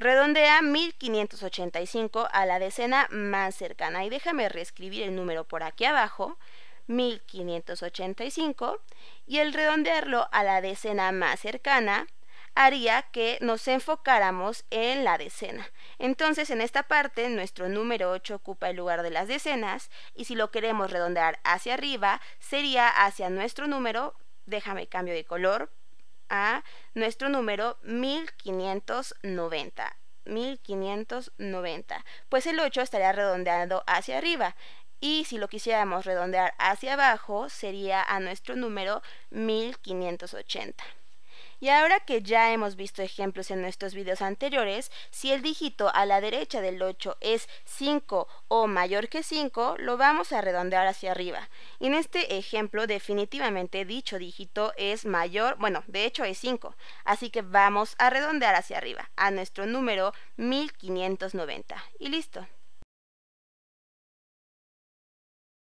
Redondea 1585 a la decena más cercana. Y déjame reescribir el número por aquí abajo. 1585. Y el redondearlo a la decena más cercana haría que nos enfocáramos en la decena. Entonces en esta parte nuestro número 8 ocupa el lugar de las decenas y si lo queremos redondear hacia arriba sería hacia nuestro número, déjame cambio de color a nuestro número 1590. 1590. Pues el 8 estaría redondeado hacia arriba. Y si lo quisiéramos redondear hacia abajo, sería a nuestro número 1580. Y ahora que ya hemos visto ejemplos en nuestros videos anteriores, si el dígito a la derecha del 8 es 5 o mayor que 5, lo vamos a redondear hacia arriba. Y en este ejemplo definitivamente dicho dígito es mayor, bueno, de hecho es 5, así que vamos a redondear hacia arriba a nuestro número 1590. Y listo.